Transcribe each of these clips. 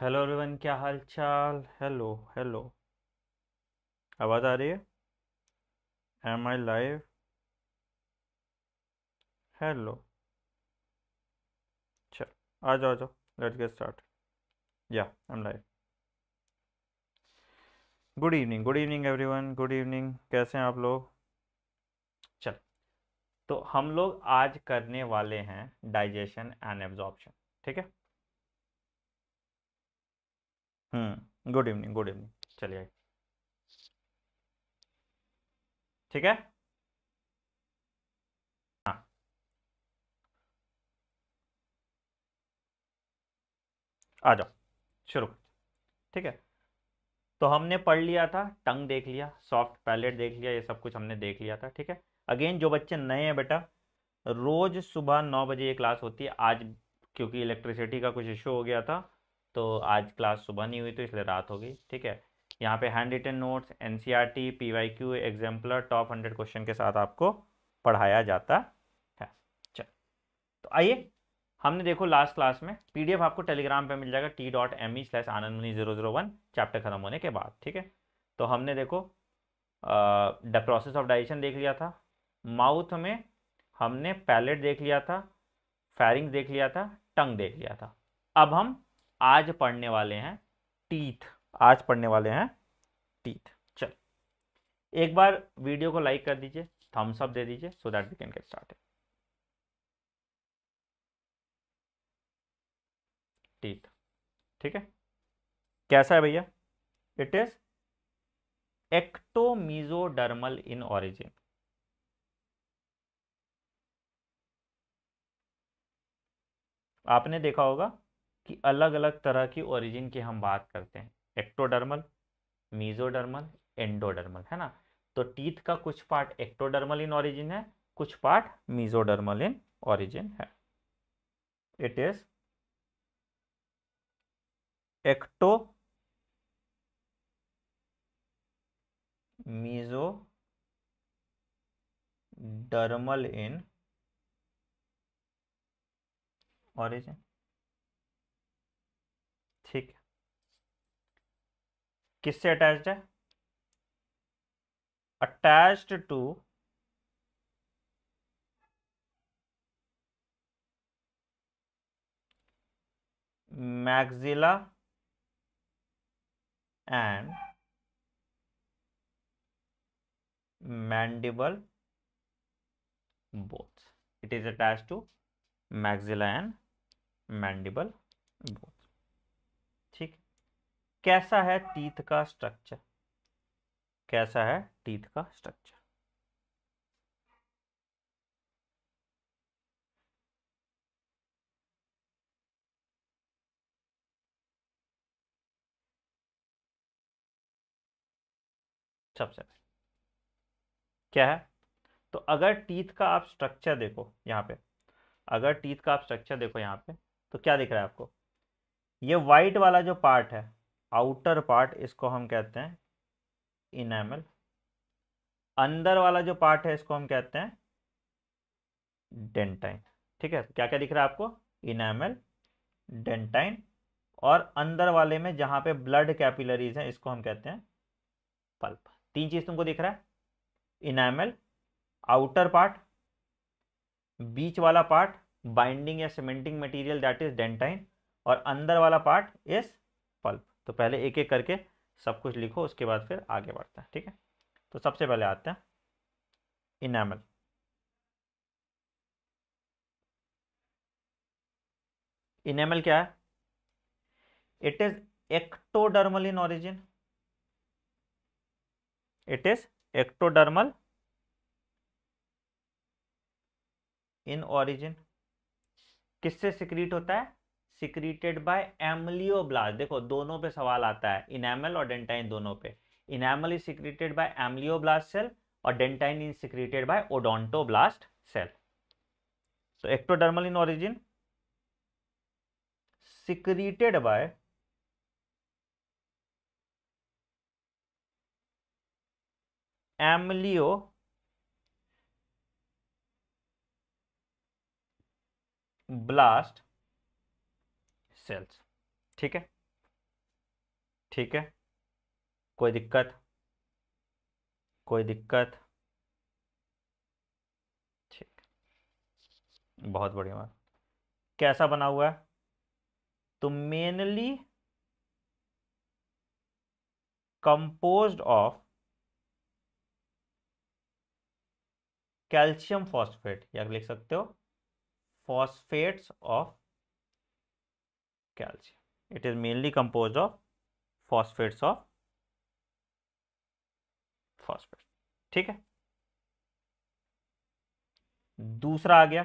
Hello रिवन क्या हाल चाल hello hello आवाज़ आ रही है एम आई लाइव हेलो चल आ जाओ आ जाओ लेट्स गेट स्टार्ट या I am live good evening good evening everyone good evening कैसे हैं आप लोग चल तो हम लोग आज करने वाले हैं डाइजेशन एंड एब्जॉर्प्शन ठीक है गुड इवनिंग गुड इवनिंग चलिए ठीक है हाँ आ जाओ शुरू ठीक है तो हमने पढ़ लिया था टंग देख लिया सॉफ्ट पैलेट देख लिया ये सब कुछ हमने देख लिया था ठीक है अगेन जो बच्चे नए हैं बेटा रोज सुबह नौ बजे ये क्लास होती है आज क्योंकि इलेक्ट्रिसिटी का कुछ इशू हो गया था तो आज क्लास सुबह नहीं हुई तो इसलिए रात होगी ठीक है यहाँ पे handwritten notes N C R T P Y Q exemplar top hundred question के साथ आपको पढ़ाया जाता है चल तो आइए हमने देखो लास्ट क्लास में पीडीएफ आपको टेलीग्राम पे मिल जाएगा T dot M E slash Anand Muni zero zero one chapter खत्म होने के बाद ठीक है तो हमने देखो द प्रोसेस ऑफ डाइजेशन देख लिया था माउथ में हमने पैलेट देख लिया था फैरिंग्स देख लिया था टंग देख लिया था अब हम आज पढ़ने वाले हैं टीथ आज पढ़ने वाले हैं टीथ चल एक बार वीडियो को लाइक कर दीजिए थम्स अप दे दीजिए so that we can get start teeth ठीक है कैसा है भैया it is ectomesodermal in origin आपने देखा होगा कि अलग अलग तरह की ओरिजिन की हम बात करते हैं एक्टोडर्मल मीजोडर्मल एंडोडर्मल है ना तो टीथ का कुछ पार्ट एक्टोडर्मल इन ऑरिजिन है कुछ पार्ट मीजोडर्मल इन ऑरिजिन है it is ectomesodermal in origin किससे अटैच है attach to maxilla and mandible both it is attach to maxilla and mandible both कैसा है teeth का structure कैसा है टीथ का स्ट्रक्चर सबसे क्या है तो अगर टीथ का आप स्ट्रक्चर देखो यहां पे अगर टीथ का आप स्ट्रक्चर देखो यहां पे तो क्या दिख रहा है आपको ये वाइट वाला जो पार्ट है आउटर पार्ट इसको हम कहते हैं इनेमल अंदर वाला जो पार्ट है इसको हम कहते हैं डेंटाइन ठीक है क्या क्या दिख रहा है आपको इनेमल डेंटाइन और अंदर वाले में जहां पे ब्लड कैपिलरीज हैं इसको हम कहते हैं पल्प तीन चीज़ तुमको दिख रहा है इनामल आउटर पार्ट बीच वाला पार्ट बाइंडिंग या cementing material that is dentine और अंदर वाला पार्ट इज पल्प तो पहले एक एक करके सब कुछ लिखो उसके बाद फिर आगे बढ़ते हैं ठीक है तो सबसे पहले आते हैं इनामल इनेमल क्या है it is ectodermal in origin it is ectodermal in origin किससे सिक्रीट होता है सिक्रीटेड बाय ब्लास्ट देखो दोनों पे सवाल आता है इनेमल और डेंटाइन दोनों पे enamel is secreted by blast cell और dentine is secreted by blast cell so ectodermal in origin by ameloblast cells ठीक है ठीक है कोई दिक्कत कोई दिक्कत ठीक बहुत बढ़िया बात कैसा बना हुआ है तो mainly composed of calcium phosphate या लिख सकते हो phosphates of calcium. It is mainly composed of phosphates of phosphate. ठीक है दूसरा आ गया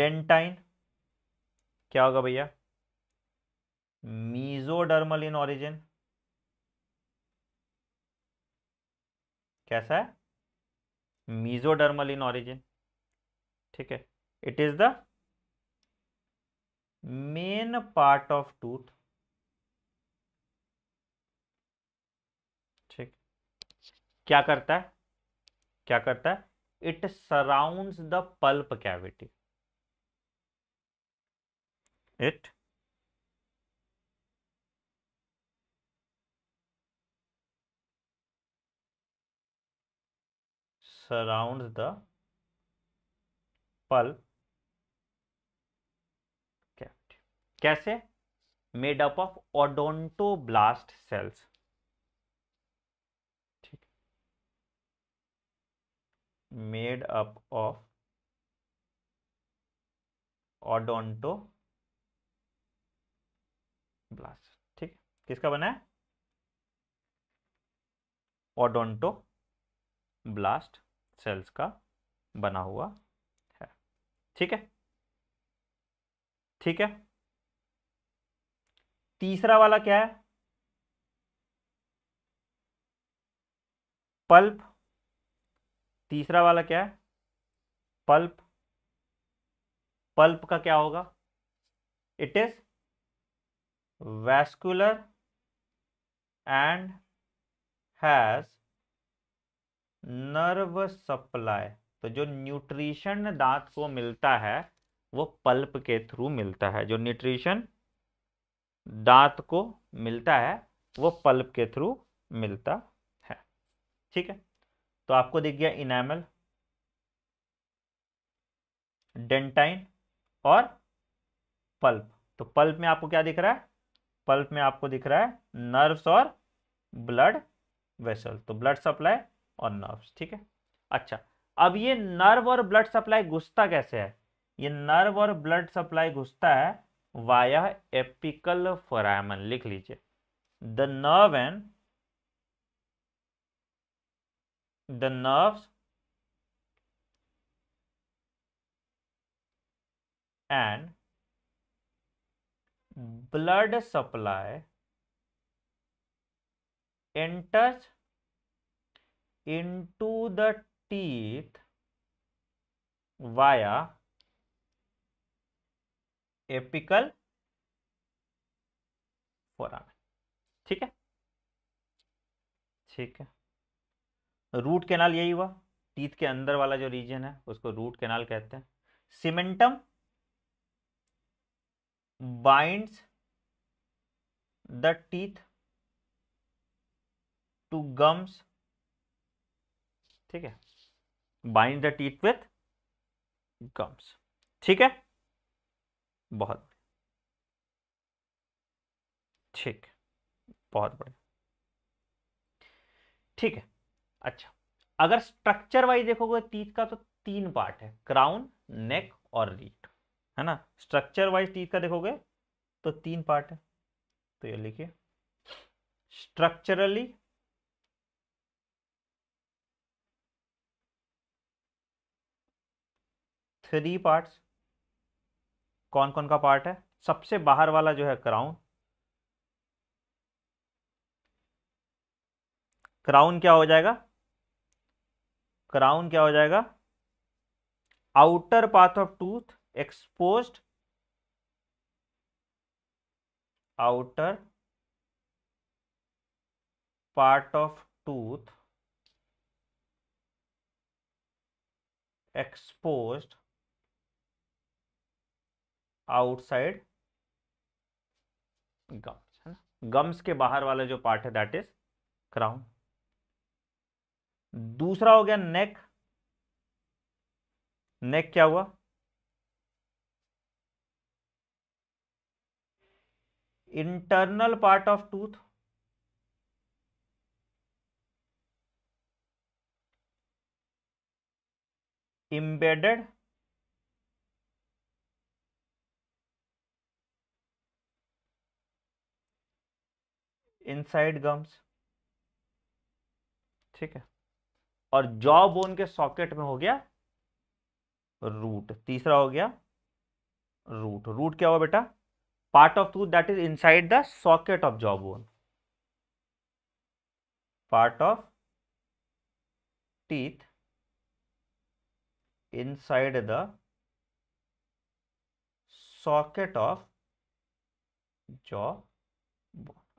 डेंटाइन क्या होगा भैया मीजोडर्मल इन ऑरिजिन कैसा है मीजोडर्मल इन ऑरिजिन ठीक है it is the main part of tooth ठीक क्या करता है क्या करता है it surrounds the pulp cavity it surrounds the pulp कैसे made up of blast cells ठीक made up of odontoblast ठीक किसका बना है ओडोंटो ब्लास्ट सेल्स का बना हुआ है ठीक है ठीक है तीसरा वाला क्या है पल्प तीसरा वाला क्या है पल्प पल्प का क्या होगा it is vascular and has nerve supply तो जो न्यूट्रिशन दांत को मिलता है वो पल्प के थ्रू मिलता है जो न्यूट्रिशन दांत को मिलता है वो पल्प के थ्रू मिलता है ठीक है तो आपको दिख गया इनेमल डेंटाइन और पल्प तो पल्प में आपको क्या दिख रहा है पल्प में आपको दिख रहा है नर्व्स और ब्लड वेसल तो ब्लड सप्लाई और नर्व्स ठीक है अच्छा अब ये नर्व और ब्लड सप्लाई घुसता कैसे है ये नर्व और ब्लड सप्लाई घुसता है वाया एपिकल फोरामन लिख लीजिए the nerve and the nerves and blood supply enters into the teeth via apical foramen ठीक है ठीक है रूट कैनाल यही हुआ टीथ के अंदर वाला जो रीजन है उसको रूट कैनाल कहते हैं cementum bind the teeth to gums ठीक है bind the teeth with gums ठीक है बहुत ठीक बहुत बढ़िया ठीक है अच्छा अगर स्ट्रक्चर वाइज देखोगे टीथ का तो तीन पार्ट है क्राउन नेक और रीट है ना स्ट्रक्चर वाइज टीथ का देखोगे तो तीन पार्ट है तो ये लिखिए स्ट्रक्चरली थ्री पार्ट्स कौन कौन का पार्ट है सबसे बाहर वाला जो है क्राउन क्राउन क्या हो जाएगा क्राउन क्या हो जाएगा outer part of tooth exposed outer part of tooth exposed outside gums है ना गम्स के बाहर वाला जो पार्ट है दैट इज क्राउन दूसरा हो गया नेक नेक क्या हुआ internal part of tooth embedded inside gums ठीक है और जॉ बोन के सॉकेट में हो गया रूट तीसरा हो गया रूट रूट क्या हुआ बेटा part of tooth that is inside the socket of jaw bone part of teeth inside the socket of jaw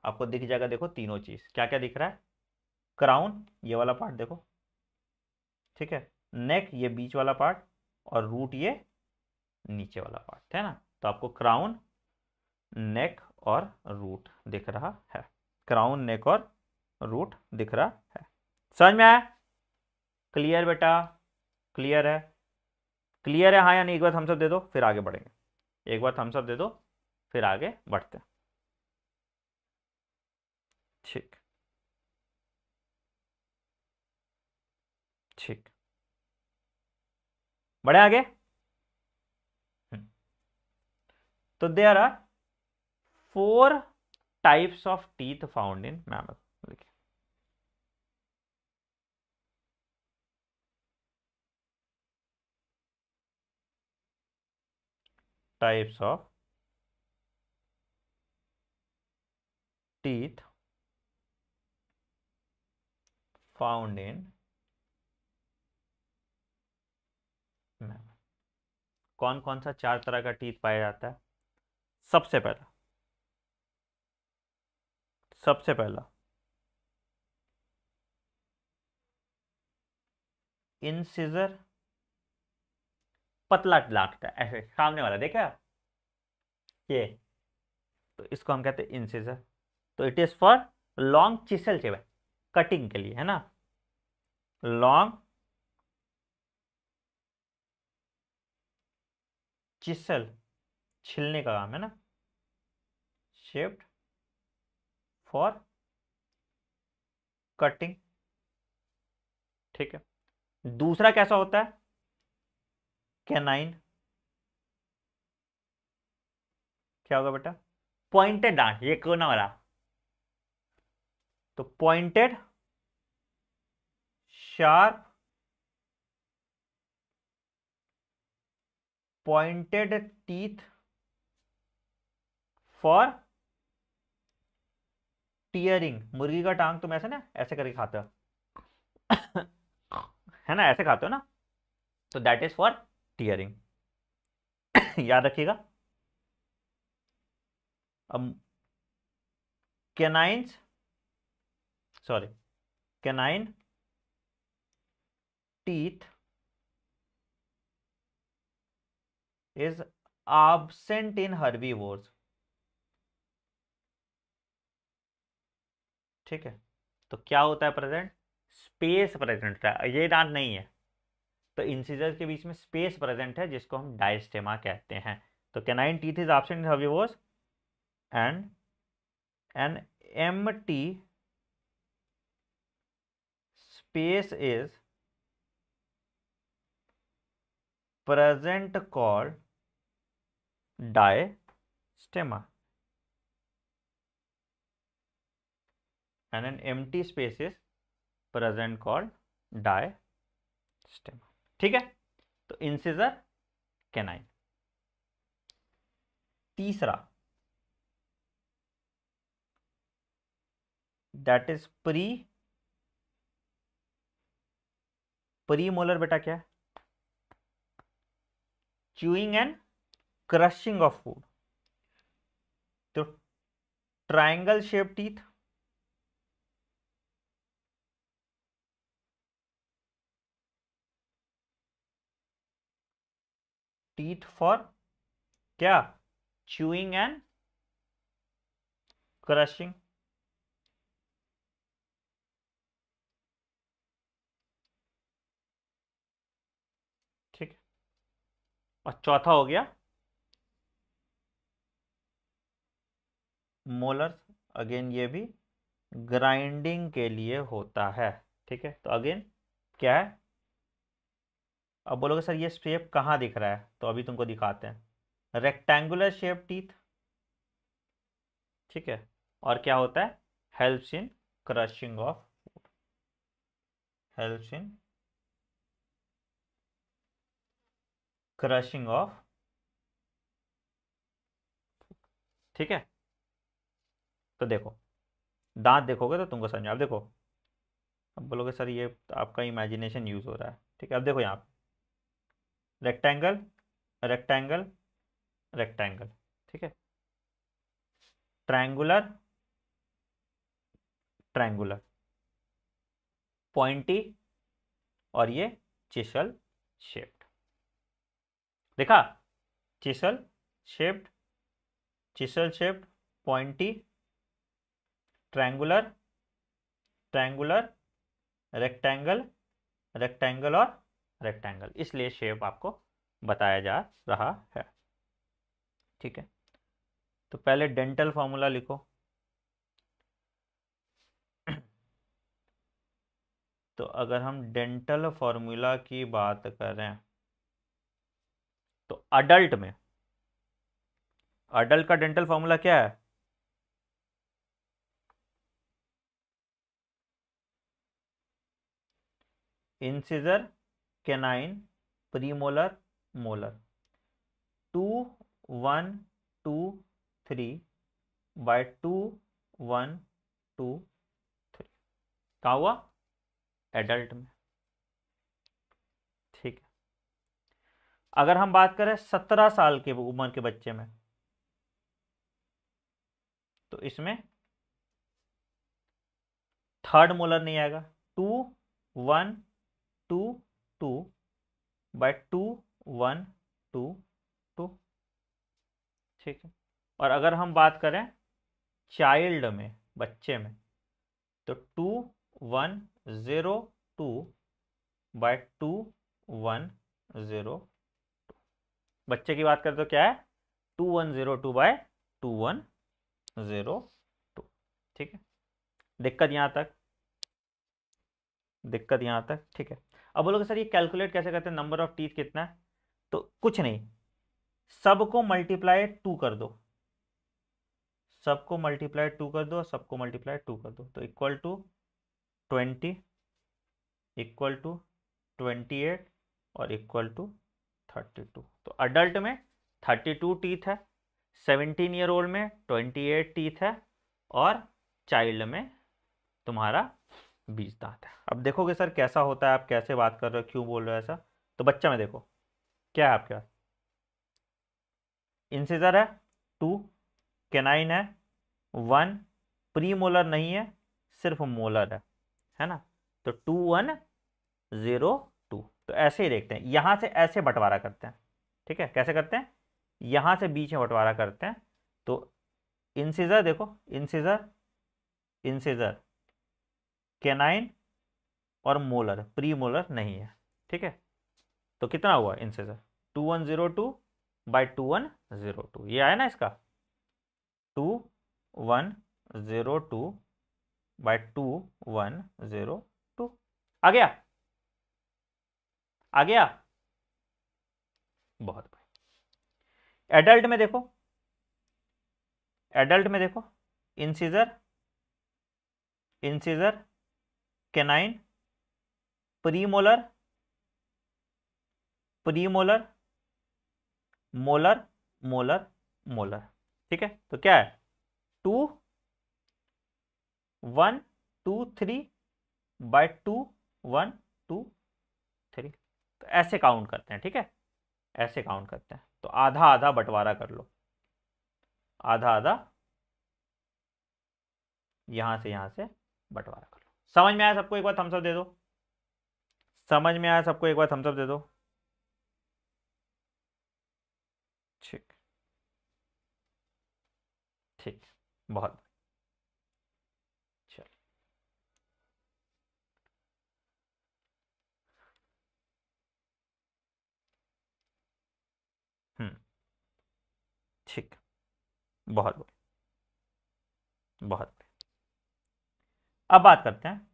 आपको दिख जाएगा देखो तीनों चीज क्या क्या दिख रहा है क्राउन ये वाला पार्ट देखो ठीक है नेक ये बीच वाला पार्ट और रूट ये नीचे वाला पार्ट है ना तो आपको क्राउन नेक और रूट दिख रहा है क्राउन नेक और रूट दिख रहा है समझ में आया क्लियर बेटा क्लियर है क्लियर है हाँ या नहीं एक बार थम्सअप दे दो फिर आगे बढ़ेंगे एक बार थम्सअप दे दो फिर आगे बढ़ते हैं ठीक ठीक बढ़े आगे हम्म। तो they are four types of teeth found in mammal देखिए types of teeth found in कौन कौन सा चार तरह का टीथ पाया जाता है सबसे पहला सबसे पहला सीजर पतला लाटता है ऐसे सामने वाला देखा ये तो इसको हम कहते हैं सीजर तो it is for long chisel चेवा कटिंग के लिए है ना लॉन्ग चिसल छिलने का काम है ना शेप्ड फॉर कटिंग ठीक है दूसरा कैसा होता है कैनाइन क्या होगा बेटा पॉइंटेड डांट ये कोना वाला तो pointed sharp pointed teeth for tearing मुर्गी का टांग तुम ऐसे ना ऐसे करके खाते हो है ना ऐसे खाते हो ना तो दैट इज फॉर टीयरिंग याद रखिएगा अब canines canine teeth is is in हर्बी herbivores ठीक है तो क्या होता है प्रेजेंट स्पेस प्रेजेंट है ये दांत नहीं है तो इंसिजर के बीच में स्पेस प्रेजेंट है जिसको हम डायस्टेमा कहते हैं तो canine teeth is option in and an empty space is present call स्टेमा and empty space is present called स्टेमा ठीक है तो इंसिजर कैनाइन तीसरा दैट इज प्री प्रीमोलर बेटा क्या है chewing and crushing of food तो triangle shape teeth teeth for क्या च्यूइंग एंड क्रशिंग और चौथा हो गया मोलर्स अगेन ये भी ग्राइंडिंग के लिए होता है ठीक है तो अगेन क्या है अब बोलोगे सर ये शेप कहाँ दिख रहा है तो अभी तुमको दिखाते हैं रेक्टेंगुलर शेप टीथ ठीक है और क्या होता है helps in crushing of helps in crushing of ठीक है तो देखो दांत देखोगे तो तुमको समझ अब देखो अब बोलोगे सर ये आपका इमेजिनेशन यूज़ हो रहा है ठीक है अब देखो यहाँ पे रेक्टेंगल रेक्टेंगल रेक्टेंगल ठीक है ट्रायंगुलर ट्रायंगुलर पॉइंटी और ये चिशल शेप देखा chisel shaped chisel shaped pointy triangular triangular rectangle rectangle और रेक्टेंगल इसलिए शेप आपको बताया जा रहा है ठीक है तो पहले डेंटल फॉर्मूला लिखो तो अगर हम डेंटल फॉर्मूला की बात करें तो अडल्ट में अडल्ट का डेंटल फॉर्मूला क्या है incisor canine premolar molar two one two three by two one two three कहा हुआ एडल्ट में अगर हम बात करें सत्रह साल के उम्र के बच्चे में तो इसमें थर्ड मोलर नहीं आएगा two one two two by two one two two ठीक है और अगर हम बात करें चाइल्ड में बच्चे में तो two one zero two by two one zero बच्चे की बात करें तो क्या है two one zero two by two one zero two ठीक है दिक्कत यहां तक दिक्कत यहां तक ठीक है अब बोलोगे सर ये कैलकुलेट कैसे करते हैं नंबर ऑफ टीथ कितना है तो कुछ नहीं सबको मल्टीप्लाई टू कर दो सबको मल्टीप्लाई टू कर दो सबको मल्टीप्लाई टू कर दो तो equal to twenty equal to twenty eight और इक्वल टू थर्टी टू तो अडल्ट में थर्टी टू टीथ है सेवनटीन ईयर ओल्ड में ट्वेंटी एट टीथ है और चाइल्ड में तुम्हारा बीस दांत है अब देखोगे सर कैसा होता है आप कैसे बात कर रहे हो क्यों बोल रहे हो ऐसा तो बच्चा में देखो क्या है आपके पास इंसिजर है टू केनाइन है वन प्री मोलर नहीं है सिर्फ मोलर है है ना तो टू वन ज़ीरो तो ऐसे ही देखते हैं यहाँ से ऐसे बंटवारा करते हैं ठीक है कैसे करते हैं यहाँ से बीच में बंटवारा करते हैं तो इंसीजर देखो इंसीजर इंसीजर केनाइन और मोलर प्री मोलर नहीं है ठीक है तो कितना हुआ incisor two one zero two by two one zero two ये आया ना इसका two one zero two by two one zero two आ गया आ गया बहुत एडल्ट में देखो एडल्ट में देखो incisor incisor canine premolar premolar molar molar molar ठीक है तो क्या है two one two three by two one two ऐसे काउंट करते हैं ठीक है ऐसे काउंट करते हैं तो आधा आधा बंटवारा कर लो आधा आधा यहां से यहां से बंटवारा कर लो समझ में आया सबको एक बार थम्सअप दे दो समझ में आया सबको एक बार थम्सअप दे दो ठीक ठीक बहुत ठीक बहुत बहुत बहुत अब बात करते हैं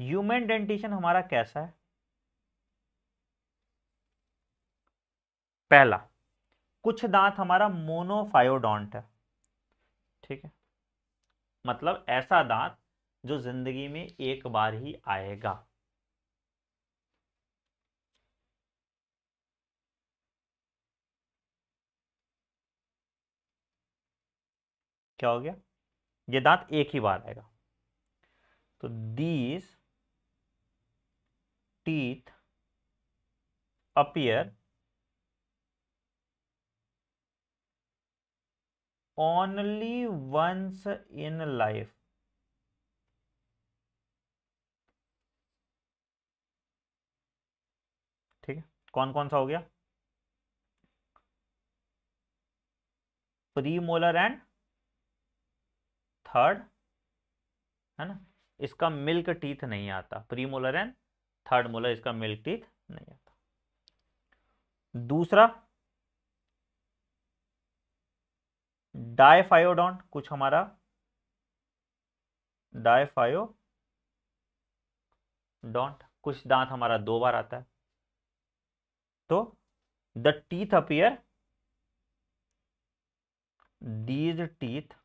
ह्यूमन डेंटिशन हमारा कैसा है पहला कुछ दांत हमारा मोनोफायोडोंट है ठीक है मतलब ऐसा दांत जो जिंदगी में एक बार ही आएगा क्या हो गया ये दांत एक ही बार आएगा तो these teeth appear only once in life ठीक है कौन कौन सा हो गया प्रीमोलर एंड थर्ड है ना इसका मिल्क टीथ नहीं आता premolar and third molar इसका मिल्क टीथ नहीं आता दूसरा डायफायोडॉन कुछ हमारा डायफायो डोंट कुछ दांत हमारा दो बार आता है तो the teeth appear these teeth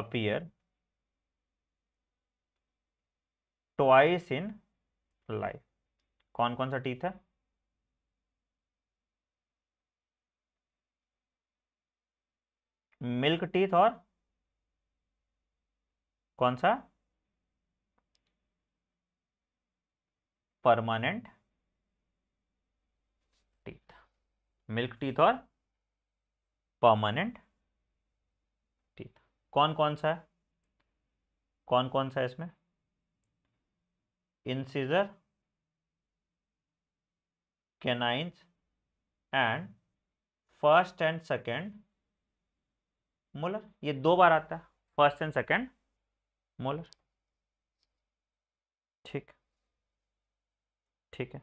appear twice in life कौन कौन सा टीथ है मिल्क टीथ और कौन सा परमानेंट टीथ मिल्क टीथ और परमानेंट कौन कौन सा है कौन कौन सा है इसमें incisor canines and first and second molar ये दो बार आता है फर्स्ट एंड सेकेंड मोलर ठीक ठीक है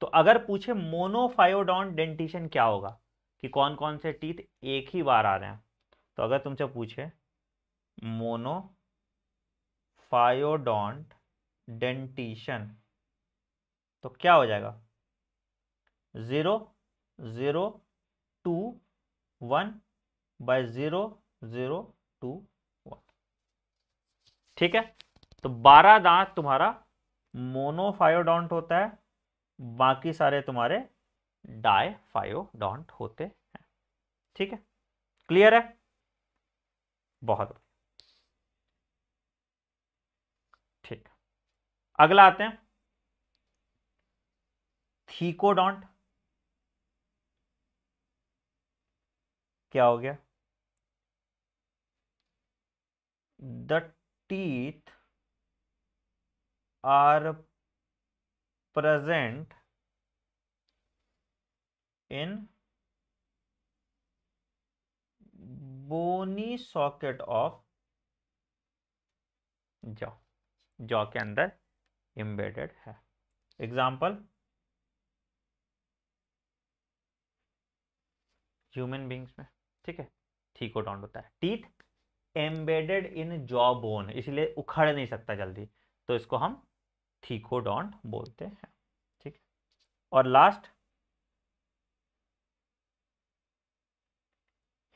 तो अगर पूछे मोनोफायोडॉन डेंटिशन क्या होगा कि कौन कौन से टीथ एक ही बार आ रहे हैं तो अगर तुमसे पूछे मोनोफायोडोंट डेंटिशन तो क्या हो जाएगा zero zero two one by zero zero two one ठीक है तो बारह दांत तुम्हारा मोनोफायोडोंट होता है बाकी सारे तुम्हारे डायफायोडोंट होते हैं ठीक है क्लियर है बहुत अगला आते हैं थीकोडोंट क्या हो गया the teeth are present in bony socket of jaw jaw के अंदर एम्बेडेड है एग्जाम्पल ह्यूमन बींग्स में ठीक है थीकोडॉन्ट होता है teeth embedded in jaw bone इसलिए उखड़ नहीं सकता जल्दी तो इसको हम थीकोडॉन्ट बोलते हैं ठीक और लास्ट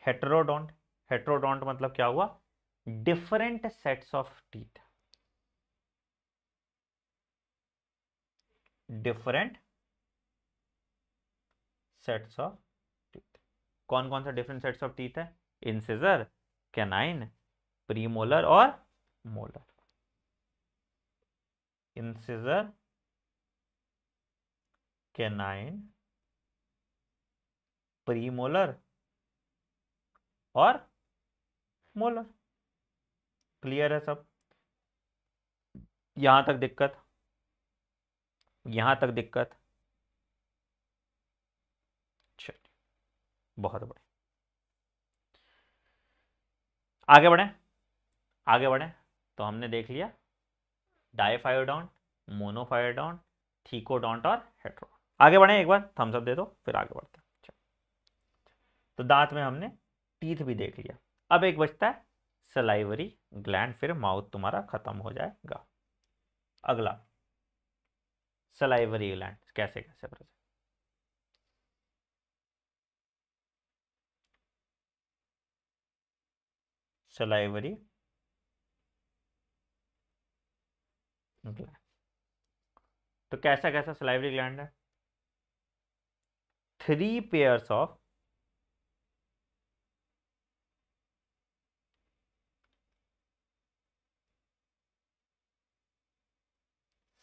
हेट्रोडोंट हेट्रोडोंट मतलब क्या हुआ different sets of teeth different sets of teeth कौन कौन सा डिफरेंट सेट्स ऑफ टीथ है इंसिजर कैनाइन प्रीमोलर और मोलर इंसिजर कैनाइन प्रीमोलर और मोलर क्लियर है सब यहां तक दिक्कत यहाँ तक दिक्कत बहुत बढ़िया आगे बढ़ें आगे बढ़े तो हमने देख लिया डायफायोडॉन्ट मोनोफायोडॉन्ट थीकोडॉन्ट और हेट्रो आगे बढ़े एक बार थम्सअप दे दो फिर आगे बढ़ते हैं तो दांत में हमने टीथ भी देख लिया अब एक बचता है सलाइवरी ग्लैंड फिर माउथ तुम्हारा खत्म हो जाएगा अगला सलाइवरी ग्लैंड कैसे कैसे प्रेजेंट सलाइवरी ग्लैंड तो कैसा कैसा सलाइवरी ग्लैंड है three pairs of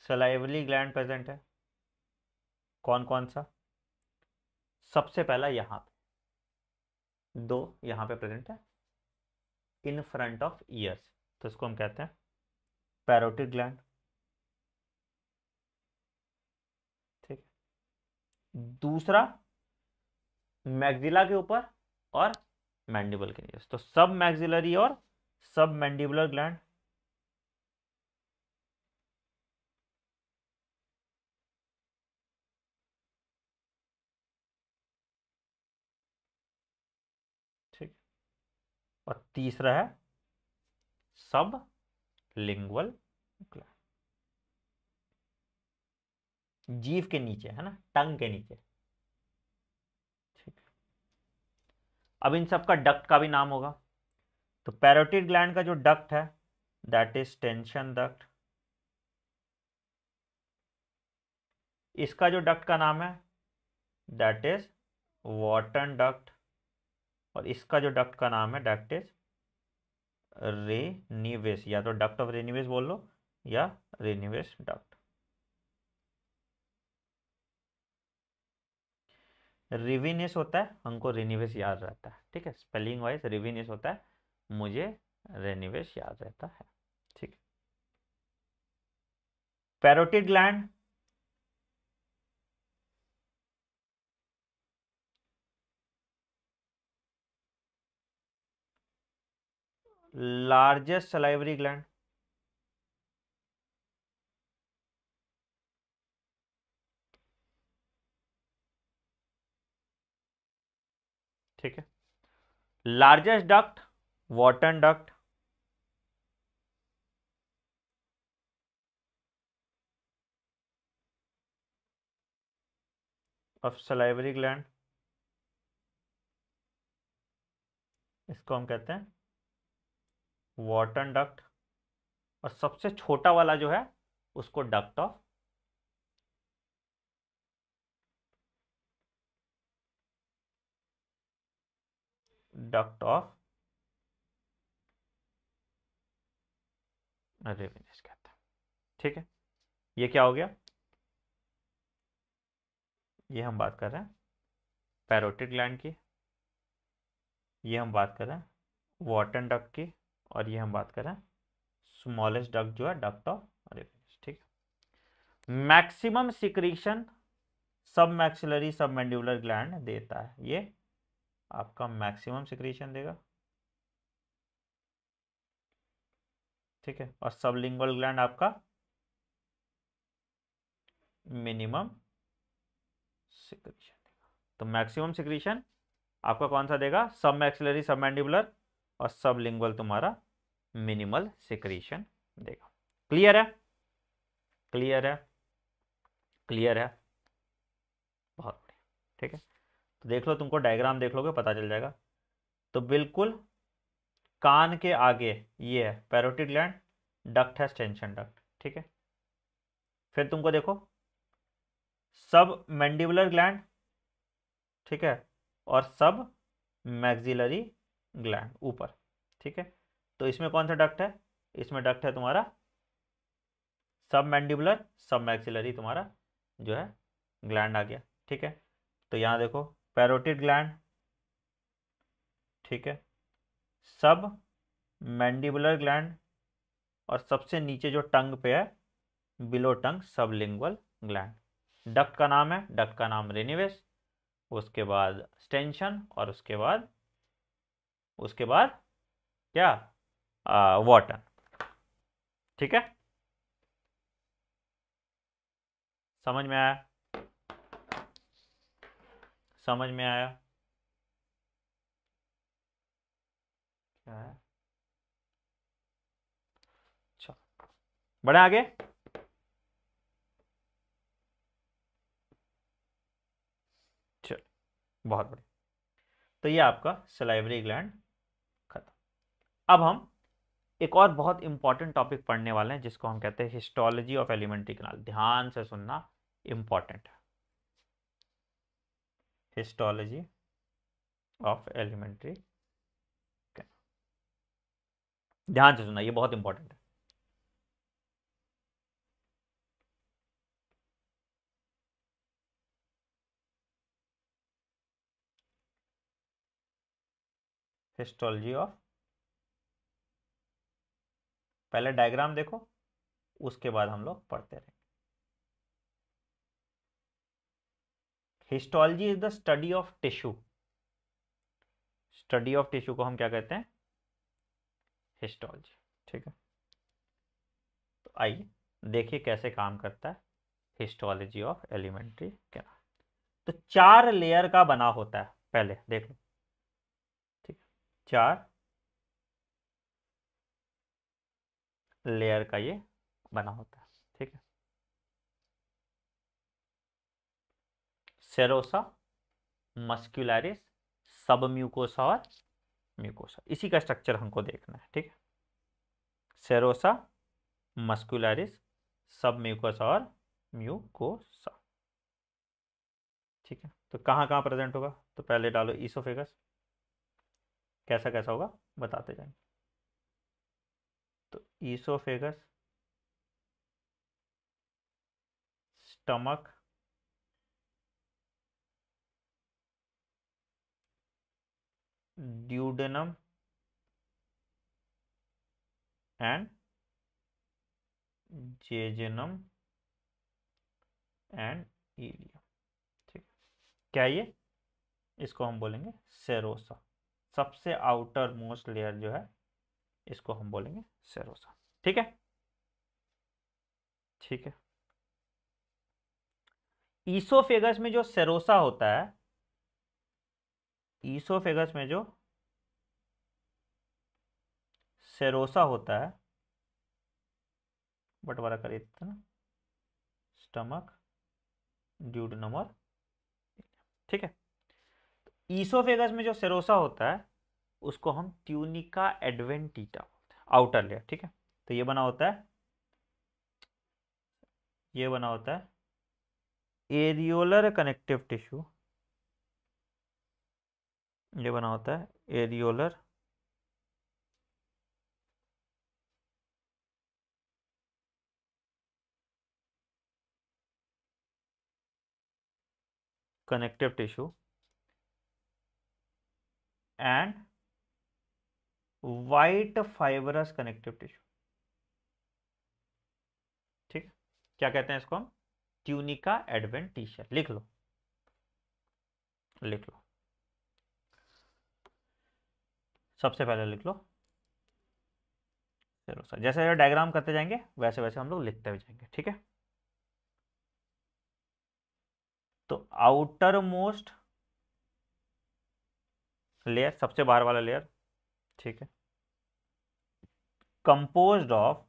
salivary gland present है कौन कौन सा सबसे पहला यहां पे दो यहां पे प्रेजेंट है इन फ्रंट ऑफ ईयर्स तो इसको हम कहते हैं पैरोटिक ग्लैंड ठीक दूसरा मैग्जिला के ऊपर और मैंडिबल के नीचे तो सब मैग्जिलरी और सब मैंडिबुलर ग्लैंड और तीसरा है सब लिंगुअल जीव के नीचे है ना टंग के नीचे ठीक अब इन सब का डक्ट का भी नाम होगा तो पैरोटिड ग्लैंड का जो डक्ट है दैट इज टेंशन डक्ट इसका जो डक्ट का नाम है दैट इज वॉटन डक्ट और इसका जो डक्ट का नाम है डक्ट इज रेनिवेस या तो डक्ट ऑफ रेनिवेस बोल लो या रेनिवेस डक्ट रिविनेस होता है हमको रेनिवेस याद रहता है ठीक है स्पेलिंग वाइज रिविनेस होता है मुझे रेनिवेस याद रहता है ठीक parotid gland largest salivary gland ठीक है largest duct Wharton duct of salivary gland इसको हम कहते हैं वाटर डक्ट और सबसे छोटा वाला जो है उसको duct of duct of Rivinus कहते हैं ठीक है ये क्या हो गया ये हम बात कर रहे हैं पैरोटिड ग्लैंड की ये हम बात कर रहे हैं वॉटन डक्ट की और ये हम बात करें स्मॉलेस्ट डक्ट जो है डक्ट ऑफ ठीक maximum secretion submaxillary submandibular gland देता है ये आपका मैक्सिमम सिक्रीशन देगा ठीक है और सब लिंगल ग्लैंड आपका मिनिमम सिक्रीशन देगा तो मैक्सिमम सिक्रीशन आपका कौन सा देगा सब मैक्सिलरी सब मैंडिबुलर और सब लिंगल तुम्हारा मिनिमल सिक्रीशन देगा क्लियर है क्लियर है क्लियर है बहुत बढ़िया ठीक है तो देख लो तुमको डायग्राम देख लोगे पता चल जाएगा तो बिल्कुल कान के आगे ये है पैरोटिड ग्लैंड डक्ट है स्टेंशन डक्ट ठीक है फिर तुमको देखो सब मैंडिबुलर ग्लैंड ठीक है और सब मैग्जिलरी ग्लैंड ऊपर ठीक है तो इसमें कौन सा डक्ट है इसमें डक्ट है तुम्हारा सब मैंडिबुलर सब मैक्सिलरी तुम्हारा जो है ग्लैंड आ गया ठीक है तो यहाँ देखो पैरोटिड ग्लैंड ठीक है सब मैंडिबुलर ग्लैंड और सबसे नीचे जो टंग पे है बिलो टंग सब सबलिंगुअल ग्लैंड डक्ट का नाम है डक्ट का नाम रेनिवेस उसके बाद स्टेंशन और उसके बाद उसके बाद क्या वाटर ठीक है समझ में आया समझ में आया क्या है अच्छा बढ़े आगे चल बहुत बढ़िया तो ये आपका सलाइवरी ग्लैंड अब हम एक और बहुत इंपॉर्टेंट टॉपिक पढ़ने वाले हैं जिसको हम कहते हैं हिस्टोलॉजी ऑफ एलिमेंट्री कनाल ध्यान से सुनना इंपॉर्टेंट है हिस्टोलॉजी ऑफ एलिमेंट्री ध्यान से सुनना ये बहुत इंपॉर्टेंट है हिस्टोलॉजी ऑफ पहले डायग्राम देखो उसके बाद हम लोग पढ़ते रहेंगे histology is the study of tissue study of tissue को हम क्या कहते हैं हिस्टोलॉजी ठीक है तो आइए देखिए कैसे काम करता है हिस्टोलॉजी ऑफ एलिमेंट्री क्या तो चार लेयर का बना होता है पहले देख लो ठीक है चार लेयर का ये बना होता है ठीक है सेरोसा मस्क्यूलरिस सब म्यूकोसा और म्यूकोसा इसी का स्ट्रक्चर हमको देखना है ठीक है सेरोसा मस्क्यूलरिस सब म्यूकोसा और म्यूकोसा ठीक है तो कहाँ कहाँ प्रेजेंट होगा तो पहले डालो ईसोफेगस कैसा कैसा होगा बताते जाएंगे oesophagus stomach duodenum and jejunum and ileum ठीक क्या ये इसको हम बोलेंगे सेरोसा सबसे आउटर मोस्ट लेयर जो है इसको हम बोलेंगे सेरोसा ठीक है ठीक है ईसोफेगस में जो सेरोसा होता है ईसोफेगस में जो सेरोसा होता है बंटवारा कर स्टमक ड्यूड नंबर ठीक है तो ईसोफेगस में जो सेरोसा होता है उसको हम ट्यूनिका एडवेंटिटा आउटर लेयर ठीक है तो ये बना होता है ये बना होता है एरियोलर कनेक्टिव टिश्यू ये बना होता है areolar connective tissue and white fibrous connective tissue ठीक क्या कहते हैं इसको हम ट्यूनिका एडवेंटिशिया लिख लो लिख लो सबसे पहले लिख लो चलो सर जैसे जैसे डायग्राम करते जाएंगे वैसे वैसे हम लोग लिखते हुए जाएंगे ठीक है तो आउटर मोस्ट लेयर सबसे बाहर वाला लेयर ठीक है कंपोज ऑफ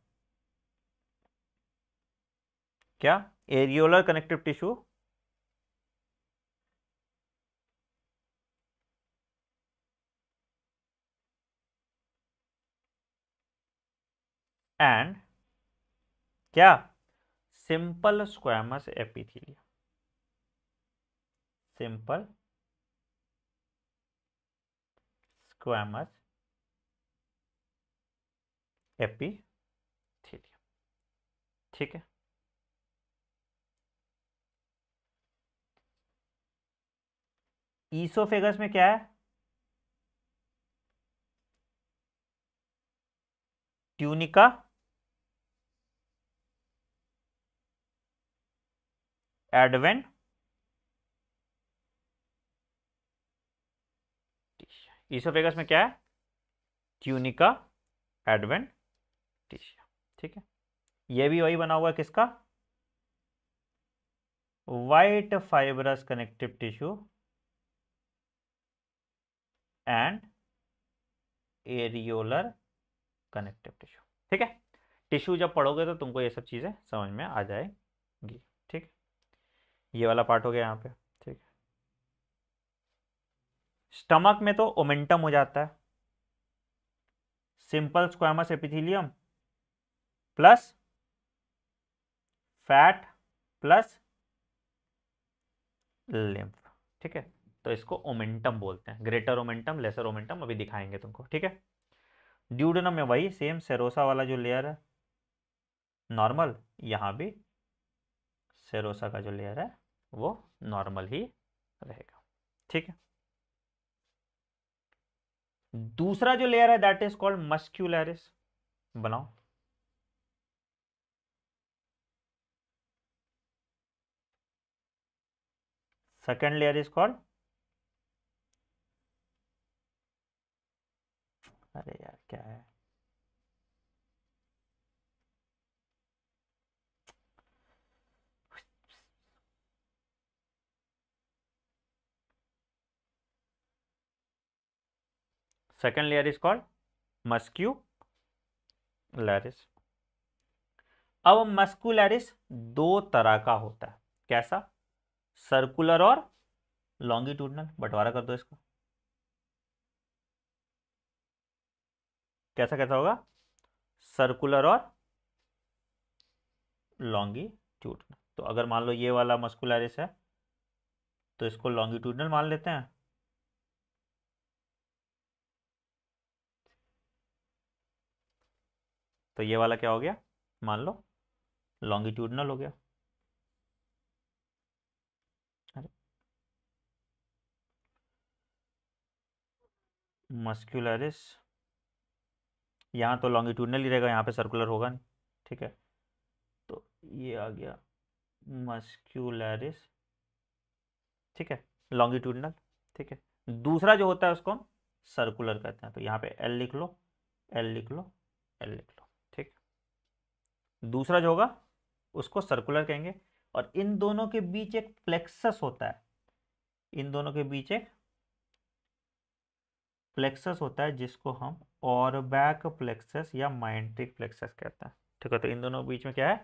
क्या एरियोलर कनेक्टिव टिश्यू एंड क्या simple squamous epithelia simple squamous epithelium ठीक है ईसोफेगस में क्या है ट्यूनिका एडवेंट ईसोफेगस में क्या है ट्यूनिका एडवेंट ठीक है ये भी वही बना हुआ है किसका white fibrous connective tissue and areolar connective tissue ठीक है टिश्यू जब पढ़ोगे तो तुमको ये सब चीज़ें समझ में आ जाएगी ठीक ये वाला पार्ट हो गया यहां पे ठीक है स्टमक में तो ओमेंटम हो जाता है simple squamous epithelium plus fat plus lymph ठीक है तो इसको ओमेंटम बोलते हैं ग्रेटर ओमेंटम लेसर ओमेंटम अभी दिखाएंगे तुमको ठीक है ड्यूडनम में वही सेम सेरोसा वाला जो लेयर है नॉर्मल यहां भी सेरोसा का जो लेयर है वो नॉर्मल ही रहेगा ठीक है दूसरा जो लेयर है दैट इज कॉल्ड मस्क्यूलरिस बनाओ सेकेंड लेयर इज called अरे यार क्या है second layer is called muscularis अब मस्क्यू लैरिस दो तरह का होता है कैसा सर्कुलर और लॉन्गिट्यूडनल बंटवारा कर दो इसका कैसा कैसा होगा सर्कुलर और लॉन्गिट्यूडनल तो अगर मान लो ये वाला मस्कुलरिस है तो इसको लॉन्गिट्यूडनल मान लेते हैं तो ये वाला क्या हो गया मान लो लॉन्गिट्यूडनल हो गया मस्क्यूलरिस यहाँ तो लॉन्गिट्यूडनल ही रहेगा यहाँ पे सर्कुलर होगा नहीं ठीक है तो ये आ गया मस्क्यूलरिस ठीक है लॉन्गिट्यूडनल ठीक है दूसरा जो होता है उसको हम सर्कुलर कहते हैं तो यहाँ पे एल लिख लो एल लिख लो एल लिख लो ठीक दूसरा जो होगा उसको सर्कुलर कहेंगे और इन दोनों के बीच एक प्लेक्सस होता है इन दोनों के बीच एक प्लेक्सस होता है जिसको हम और बैक प्लेक्सस या माइंट्रिक प्लेक्सस कहते हैं ठीक है तो इन दोनों बीच में क्या है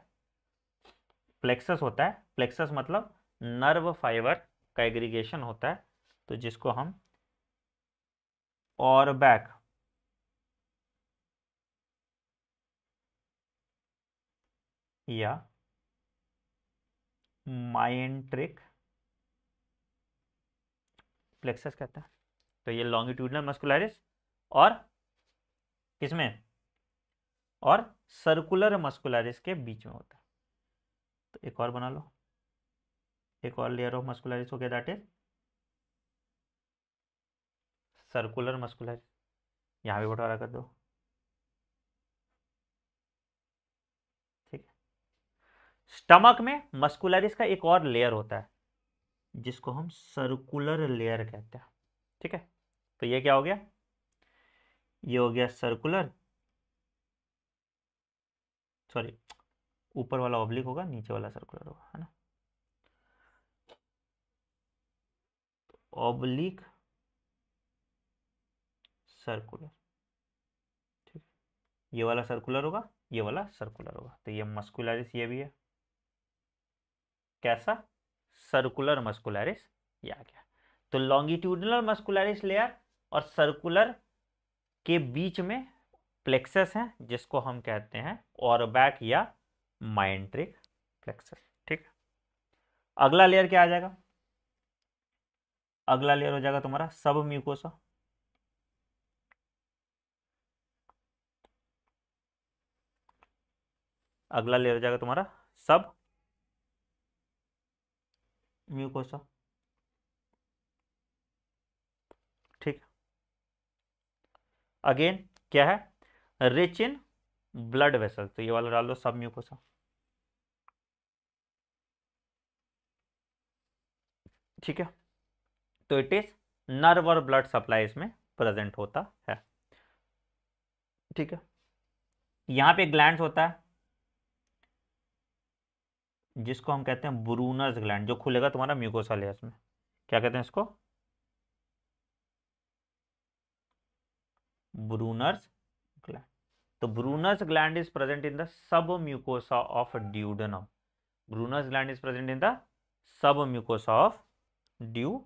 प्लेक्सस होता है प्लेक्सस मतलब नर्व फाइबर का एग्रीगेशन होता है तो जिसको हम और बैक या माइंट्रिक प्लेक्सस कहते हैं तो ये लॉन्गिट्यूडनल मस्कुलरिस और किसमें और सर्कुलर मस्कुलरिस के बीच में होता है तो एक और बना लो एक और लेयर ऑफ मस्कुलरिस हो गया दैट इज सर्कुलर मस्कुलरिस यहां भी बटवारा कर दो ठीक है स्टमक में मस्कुलरिस का एक और लेयर होता है जिसको हम सर्कुलर लेयर कहते हैं ठीक है तो ये क्या हो गया ये हो गया सर्कुलर सॉरी ऊपर वाला ऑब्लिक होगा नीचे वाला सर्कुलर होगा है ना ऑब्लिक सर्कुलर ठीक ये वाला सर्कुलर होगा ये वाला सर्कुलर होगा तो ये मस्कुलरिस ये भी है कैसा सर्कुलर मस्कुलरिस ये आ गया तो लॉन्गिट्यूडनल मस्कुलरिस लेयर और सर्कुलर के बीच में प्लेक्सस हैं जिसको हम कहते हैं और बैक या माइंट्रिक प्लेक्सस ठीक अगला लेयर क्या आ जाएगा अगला लेयर हो जाएगा तुम्हारा सब म्यूकोसा अगला लेयर हो जाएगा तुम्हारा सब म्यूकोसा अगेन क्या है रिच इन ब्लड वेसल तो ये वाला डाल दो सब म्यूकोसा ठीक है तो इट इज नर्व और ब्लड सप्लाई इसमें प्रेजेंट होता है ठीक है यहां पे ग्लैंड होता है जिसको हम कहते हैं ब्रूनर्स ग्लैंड जो खुलेगा तुम्हारा म्यूकोसा लेयर्स में क्या कहते हैं इसको ब्रूनर्स ग्लैंड तो Brunner's gland is present in the submucosa of duodenum Brunner's gland is present in the submucosa of 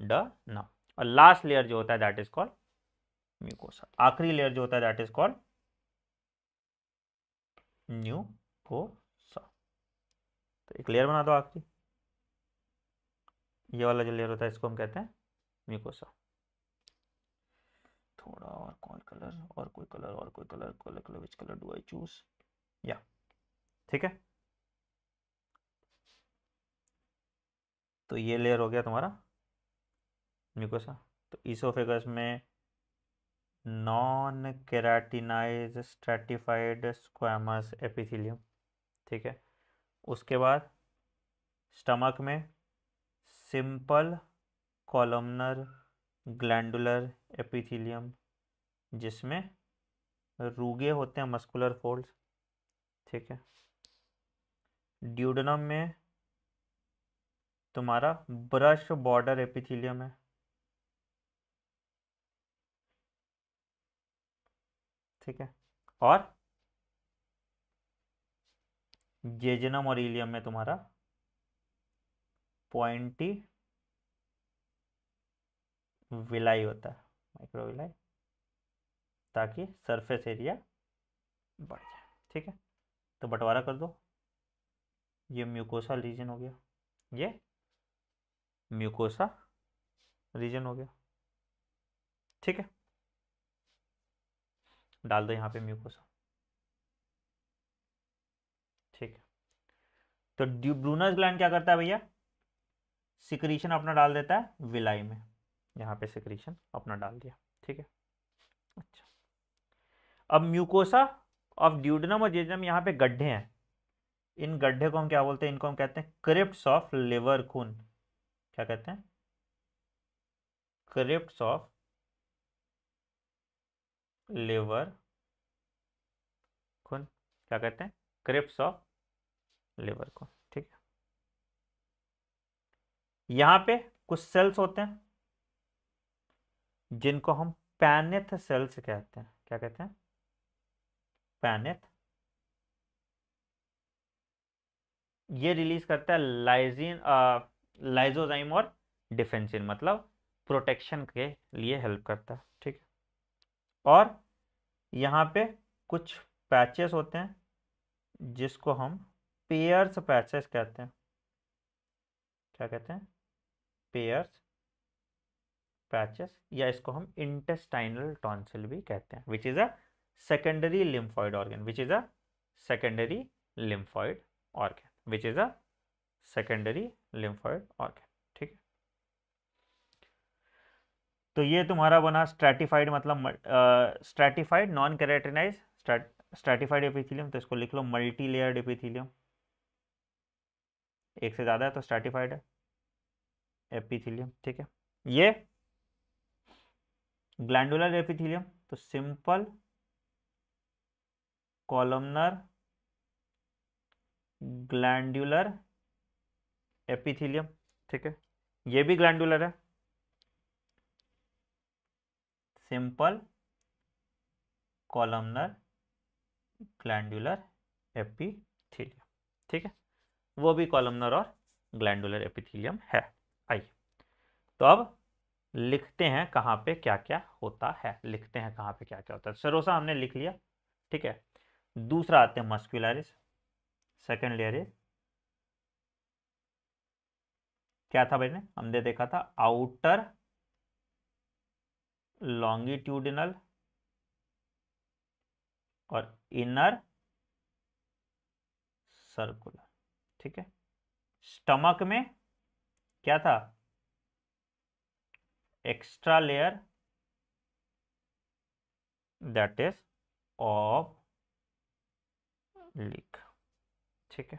duodenum और लास्ट लेयर जो होता है दैट इज कॉल्ड म्यूकोसा आखिरी लेयर जो होता है दैट इज कॉल्ड न्यू को तो एक लेयर बना दो आखिरी ये वाला जो लेयर होता है इसको हम कहते हैं म्यूकोसा थोड़ा और कौन कलर और कोई कलर और कोई colour colour colour which colour do I choose या ठीक है तो ये लेयर हो गया तुम्हारा म्यूकोसा तो ईसोफेगस में non keratinize stratified squamous epithelium ठीक है उसके बाद स्टमक में सिंपल कॉलमनर ग्लैंडुलर एपिथीलियम जिसमें रूगे होते हैं मस्कुलर फोल्ड्स ठीक है ड्यूडनम में तुम्हारा ब्रश बॉर्डर एपिथीलियम है ठीक है और जेजनम और इलियम में तुम्हारा पॉइंटी विलाई होता है माइक्रोविलाई ताकि सरफेस एरिया बढ़ जाए ठीक है तो बंटवारा कर दो ये म्यूकोसा रीजन हो गया ये म्यूकोसा रीजन हो गया ठीक है डाल दो यहाँ पे म्यूकोसा ठीक है तो ड्यूब्रूनस ग्लैंड क्या करता है भैया सिक्रीशन अपना डाल देता है विलाई में यहाँ पे सिक्रीशन अपना डाल दिया ठीक है अच्छा अब म्यूकोसा ऑफ ड्यूडनम और जेजनम यहाँ पे गड्ढे हैं इन गड्ढे को हम क्या बोलते हैं इनको हम कहते हैं क्रिप्ट ऑफ लिवर खून क्या कहते हैं क्रिप्ट ऑफ लिवर खून क्या कहते हैं क्रिप्ट ऑफ लिवर खून ठीक है यहां पे कुछ सेल्स होते हैं जिनको हम पैनेथ सेल्स कहते हैं क्या कहते हैं पैनेथ ये रिलीज करता है लाइजिन लाइजोजाइम और डिफेंसिन मतलब प्रोटेक्शन के लिए हेल्प करता है ठीक और यहाँ पे कुछ पैचेस होते हैं जिसको हम पेयर्स पैचेस कहते हैं क्या कहते हैं पेयर्स पैचेस या इसको हम इंटेस्टाइनल टॉन्सिल भी कहते हैं which is a secondary lymphoid organ which is a secondary lymphoid organ which is a secondary lymphoid organ ठीक है तो ये तुम्हारा बना स्ट्रेटिफाइड मतलब stratified non keratinize stratified epithelium तो इसको लिख लो मल्टी लेयर्ड एपिथीलियम एक से ज़्यादा है तो स्ट्रेटिफाइड है एपिथीलियम ठीक है ये ग्लैंडुलर एपिथिलियम तो सिंपल कॉलमनर ग्लैंडुलर एपिथिलियम ठीक है ये भी ग्लैंडुलर है सिंपल कॉलमनर ग्लैंडुलर एपिथिलियम ठीक है वो भी कॉलमनर और ग्लैंडुलर एपिथिलियम है आइए तो अब लिखते हैं कहाँ पे क्या क्या होता है लिखते हैं कहाँ पे क्या क्या होता है तो सरोसा हमने लिख लिया ठीक है दूसरा आते हैं मस्कुलरिस सेकेंड लेयर इज क्या था भाई ने हमने देखा था आउटर लॉन्गिट्यूडिनल और इनर सर्कुलर ठीक है स्टमक में क्या था extra layer that is of leak ठीक है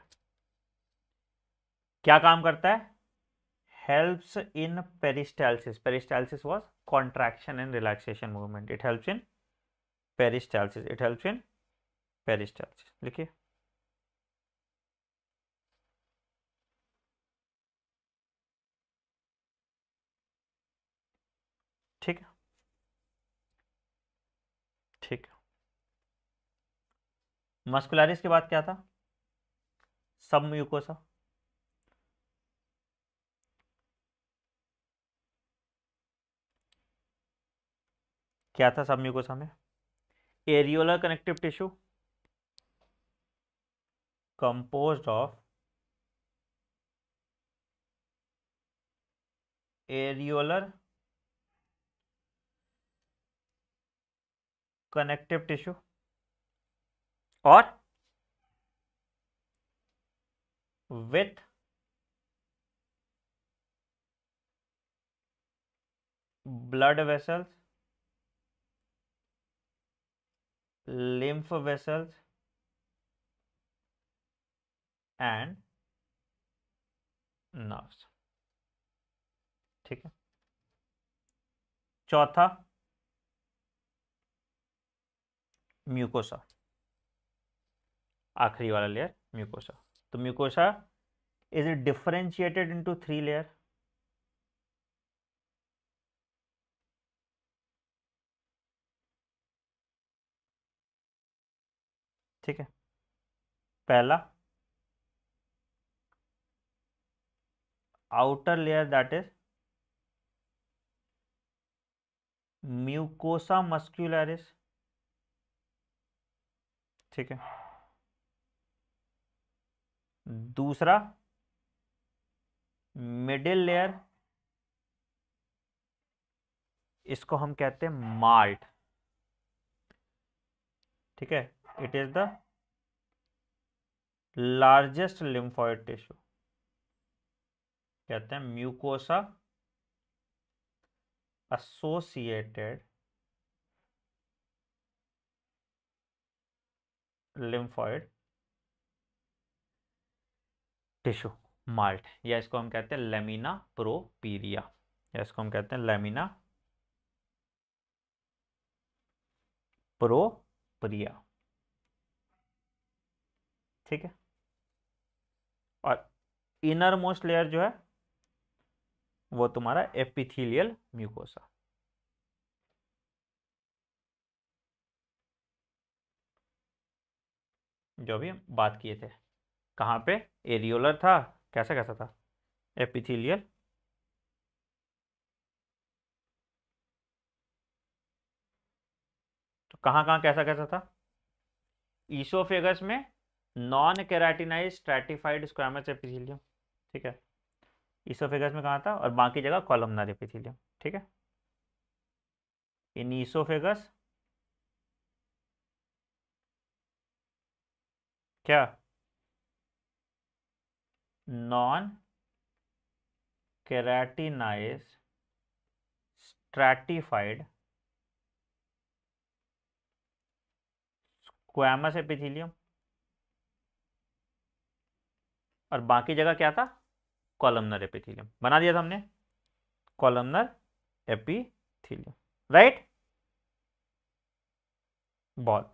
क्या काम करता है helps in peristalsis peristalsis was contraction and relaxation movement it helps in peristalsis it helps in peristalsis लिखिए मस्कुलरिस के बाद क्या था सब म्यूकोसा क्या था सब म्यूकोसा में areolar connective tissue compose of areolar connective tissue और with blood vessels lymph vessels and nerves ठीक है चौथा म्यूकोसा आखिरी वाला लेयर म्यूकोसा तो mucosa is it differentiated into three layer ठीक है पहला outer layer that is mucosa muscularis ठीक है दूसरा मिडिल लेयर इसको हम कहते हैं माल्ट ठीक है it is the largest lymphoid tissue कहते हैं mucosa associated lymphoid tissue MALT या इसको हम कहते हैं लेमिना प्रोपीरिया या इसको हम कहते हैं लेमिना प्रोपीरिया ठीक है और इनर मोस्ट लेयर जो है वो तुम्हारा एपिथीलियल म्यूकोसा जो भी हम बात किए थे कहाँ पे एरियोलर था कैसा कैसा था एपिथीलियल तो कहाँ कहाँ कैसा कैसा था ईसोफेगस में non keratinize stratified squamous epithelium ठीक है ईसोफेगस में कहाँ था और बाकी जगह कॉलमनर एपिथीलियम ठीक है इन ईसोफेगस क्या non keratinized stratified squamous epithelium और बाकी जगह क्या था कॉलमनर एपिथीलियम बना दिया था हमने columnar epithelium right ball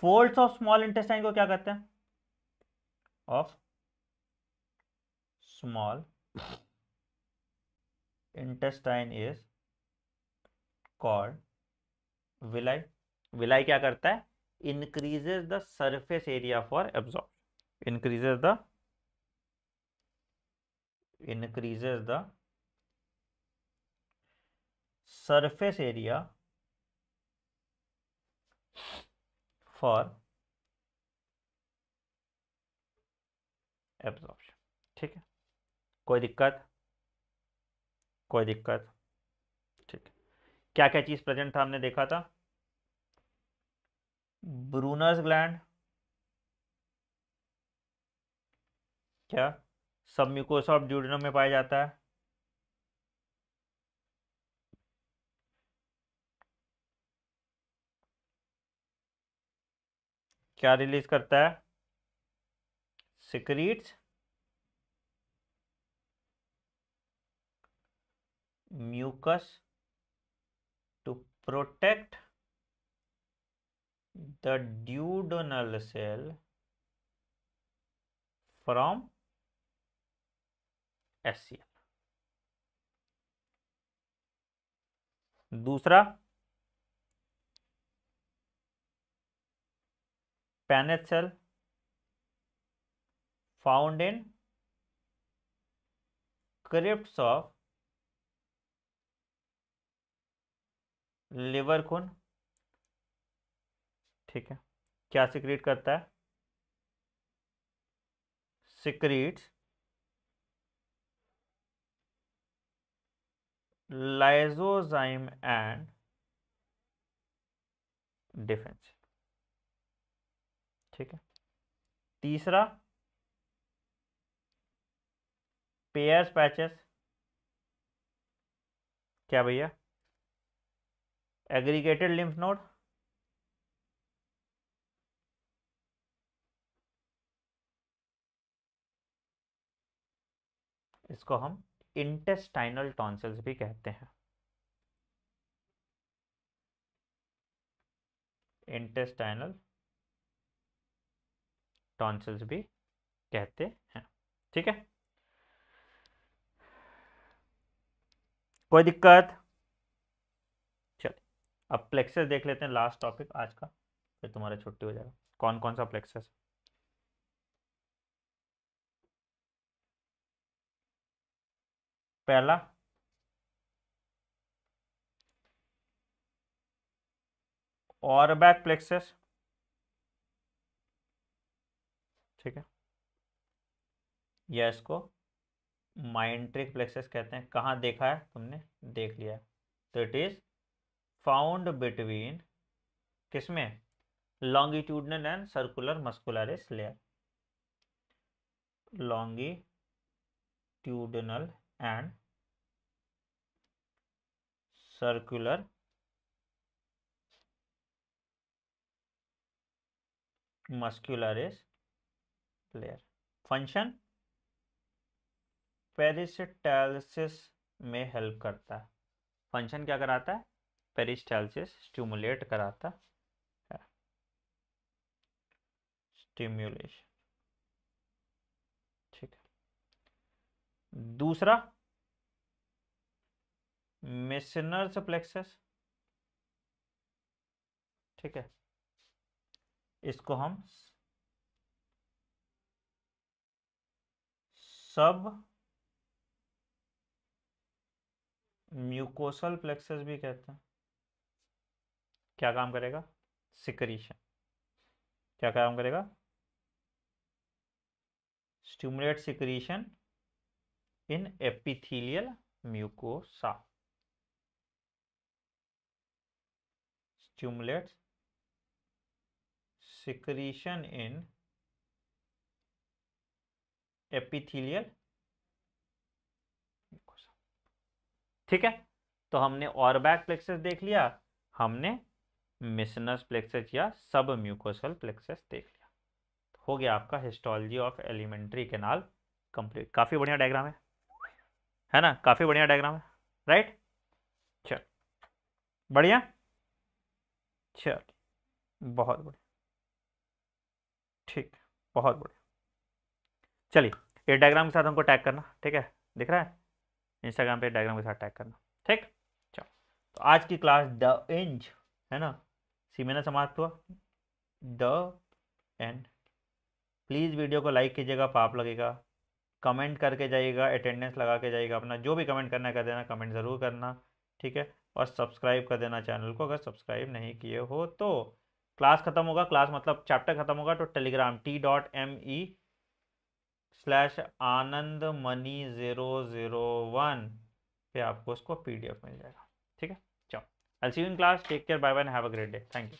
folds of small intestine को क्या कहते हैं of small intestine is called villi villi क्या करता है increases the surface area for absorb increases the increases the surface area for absorption ठीक है कोई दिक्कत कोई दिक्कत ठीक है क्या क्या चीज़ प्रेजेंट था हमने देखा था ब्रूनर्स ग्लैंड क्या सब म्यूकोसा ऑफ ड्यूडनम में पाया जाता है क्या रिलीज करता है secretes mucus to protect the duodenal cell from S दूसरा Paneth cell found in crypts liver खून ठीक है क्या सिक्रीट करता है सिक्रीट लाइजोजाइम एंड डिफेंस ठीक है तीसरा पेयर्स पैचेस क्या भैया एग्रीगेटेड लिम्फ नोड इसको हम इंटेस्टाइनल टॉन्सिल्स भी कहते हैं इंटेस्टाइनल टॉन्सिल्स भी कहते हैं ठीक है कोई दिक्कत चल अब प्लेक्सेस देख लेते हैं लास्ट टॉपिक आज का फिर तुम्हारा छुट्टी हो जाएगा कौन कौन सा प्लेक्सेस पहला और बैक प्लेक्सेस ठीक है या इसको माइंट्रिक प्लेक्सेस कहते हैं कहाँ देखा है तुमने देख लिया है तो इट इज़ फाउंड बिटवीन किसमें longitudinal and circular muscularis layer longitudinal and circular muscularis player function peristalsis में हेल्प करता है फंक्शन क्या कराता है पेरिस्टैलिसिस स्टिमुलेट कराता है स्टिमुलेशन ठीक है दूसरा मिसनर्स प्लेक्सस ठीक है इसको हम सब म्यूकोसल प्लेक्सस भी कहते हैं क्या काम करेगा सिक्रीशन क्या काम करेगा stimulate secretion in epithelial mucosa stimulate secretion in epithelial ठीक है तो हमने और बैक प्लेक्सेस देख लिया हमने मिसनस प्लेक्सेस या सब म्यूकोसल प्लेक्सेस देख लिया हो गया आपका histology of alimentary canal complete काफ़ी बढ़िया डायग्राम है है ना काफ़ी बढ़िया डायग्राम है राइट चल बढ़िया चल बहुत बढ़िया ठीक बहुत बढ़िया चलिए ये डायग्राम के साथ हमको टैग करना ठीक है दिख रहा है इंस्टाग्राम पे डायग्राम के साथ टैग करना ठीक चलो तो आज की क्लास द इंज है ना सी समाप्त हुआ द एंड प्लीज़ वीडियो को लाइक कीजिएगा पाप लगेगा कमेंट करके जाइएगा अटेंडेंस लगा के जाइएगा अपना जो भी कमेंट करना है कर देना कमेंट ज़रूर करना ठीक है और सब्सक्राइब कर देना चैनल को अगर सब्सक्राइब नहीं किए हो तो क्लास खत्म होगा क्लास मतलब चैप्टर खत्म होगा तो Telegram T dot M E slash Anand Mani zero zero one पे आपको उसको पीडीएफ मिल जाएगा ठीक है चलो एल सी in class take care bye bye have a great day thank you